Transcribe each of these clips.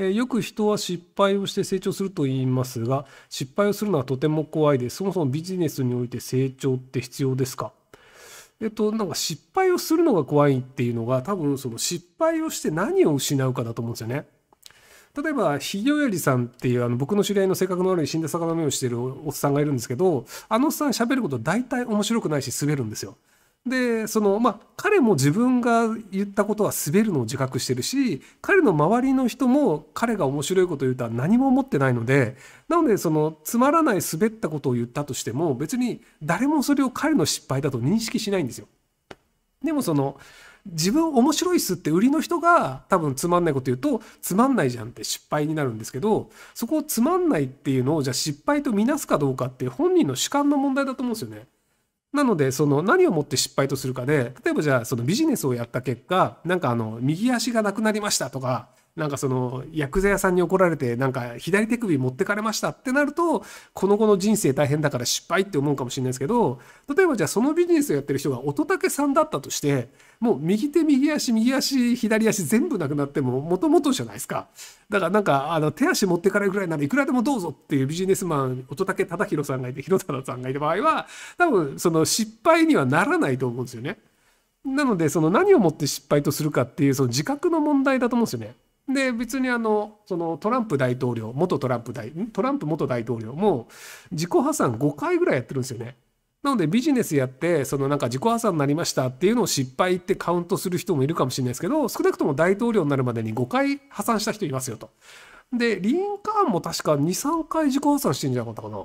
えよく人は失敗をして成長すると言いますが、失敗をするのはとても怖いです。そもそもビジネスにおいて成長って必要ですかえっと、なんか失敗をするのが怖いっていうのが、多分その失敗をして何を失うかだと思うんですよね。例えば、ひげおやりさんっていう、あの、僕の知り合いの性格の悪い死んだ魚の目をしてるおっさんがいるんですけど、あのおっさん喋ること大体面白くないし滑るんですよ。でそのまあ彼も自分が言ったことは滑るのを自覚してるし彼の周りの人も彼が面白いことを言うとは何も思ってないのでなのでそのつまらない滑ったことを言ったとしても別に誰もそれを彼の失敗だと認識しないんですよ。でもその自分面白いっすって売りの人が多分つまんないこと言うとつまんないじゃんって失敗になるんですけどそこをつまんないっていうのをじゃあ失敗とみなすかどうかって本人の主観の問題だと思うんですよね。なのでその何をもって失敗とするかで例えばじゃあそのビジネスをやった結果なんかあの右足がなくなりましたとかなんかその薬剤屋さんに怒られてなんか左手首持ってかれましたってなるとこの子の人生大変だから失敗って思うかもしれないですけど例えばじゃあそのビジネスをやってる人が乙武さんだったとしてもう右手右足右足左足全部なくなってももともとじゃないですかだからなんかあの手足持ってかれるぐらいならいくらでもどうぞっていうビジネスマン乙武忠宏さんがいて広忠さんがいる場合は多分その失敗にはならないと思うんですよね。なのでその何をもって失敗とするかっていうその自覚の問題だと思うんですよね。で別にあのそのトランプ大統領元トランプ大トランプ元大統領も自己破産5回ぐらいやってるんですよね。なのでビジネスやってそのなんか自己破産になりましたっていうのを失敗ってカウントする人もいるかもしれないですけど少なくとも大統領になるまでに5回破産した人いますよと。でリンカーンも確か23回自己破産してんじゃなかったかな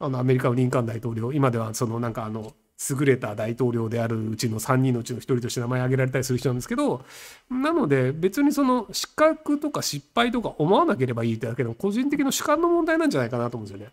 あのアメリカのリンカーン大統領今ではそのなんかあの優れた大統領であるうちの3人のうちの1人として名前挙げられたりする人なんですけどなので別にその失格とか失敗とか思わなければいいってだけでも個人的な主観の問題なんじゃないかなと思うんですよね。